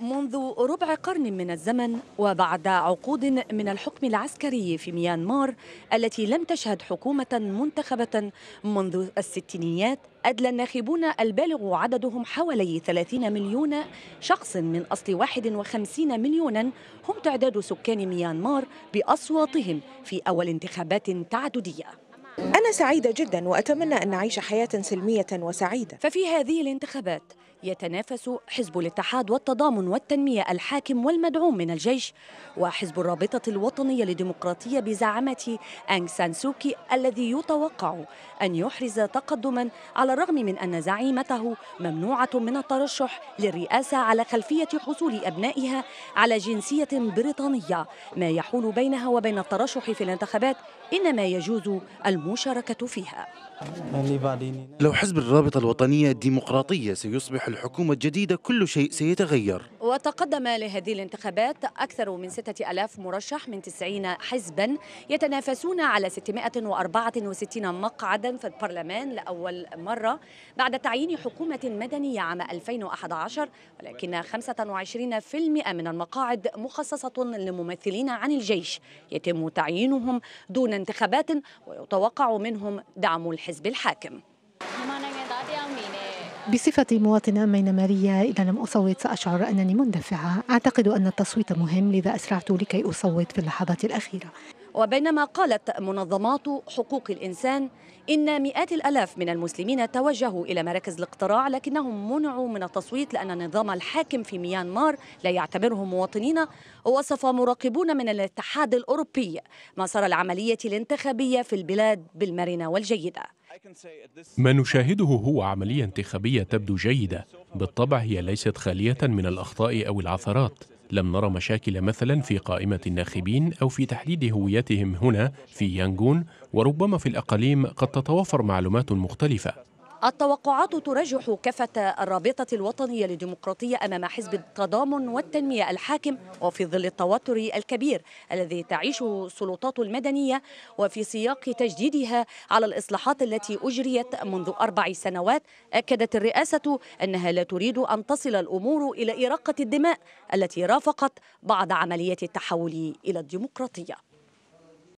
منذ ربع قرن من الزمن وبعد عقود من الحكم العسكري في ميانمار التي لم تشهد حكومة منتخبة منذ الستينيات أدلى الناخبون البالغ عددهم حوالي 30 مليون شخص من أصل 51 مليونا هم تعداد سكان ميانمار بأصواتهم في أول انتخابات تعددية أنا سعيدة جدا وأتمنى أن أعيش حياة سلمية وسعيدة ففي هذه الانتخابات يتنافس حزب الاتحاد والتضامن والتنمية الحاكم والمدعوم من الجيش وحزب الرابطة الوطنية للديمقراطية بزعامة أنغ سان سوكي الذي يتوقع أن يحرز تقدما على الرغم من أن زعيمته ممنوعة من الترشح للرئاسة على خلفية حصول أبنائها على جنسية بريطانية ما يحول بينها وبين الترشح في الانتخابات إنما يجوز المشاركة فيها لو حزب الرابطة الوطنية الديمقراطية سيصبح الحكومة الجديدة كل شيء سيتغير وتقدم لهذه الانتخابات أكثر من 6000 مرشح من 90 حزبا يتنافسون على 664 مقعدا في البرلمان لأول مرة بعد تعيين حكومة مدنية عام 2011 ولكن 25% من المقاعد مخصصة لممثلين عن الجيش يتم تعيينهم دون انتخابات ويتوقع منهم دعم الحزب الحاكم بصفتي مواطنة مينمارية إذا لم أصوت سأشعر أنني مندفعة أعتقد أن التصويت مهم لذا أسرعت لكي أصوت في اللحظات الأخيرة وبينما قالت منظمات حقوق الإنسان إن مئات الألاف من المسلمين توجهوا إلى مراكز الاقتراع لكنهم منعوا من التصويت لأن النظام الحاكم في ميانمار لا يعتبرهم مواطنين وصف مراقبون من الاتحاد الأوروبي مسار العملية الانتخابية في البلاد بالمرنة والجيدة ما نشاهده هو عملية انتخابية تبدو جيدة بالطبع هي ليست خالية من الأخطاء أو العثرات لم نرى مشاكل مثلا في قائمة الناخبين أو في تحديد هويتهم هنا في يانجون وربما في الأقاليم قد تتوافر معلومات مختلفة التوقعات ترجح كفة الرابطة الوطنية للديمقراطية أمام حزب التضامن والتنمية الحاكم وفي ظل التوتر الكبير الذي تعيشه السلطات المدنية وفي سياق تجديدها على الإصلاحات التي أجريت منذ أربع سنوات أكدت الرئاسة أنها لا تريد أن تصل الأمور إلى إراقة الدماء التي رافقت بعد عملية التحول إلى الديمقراطية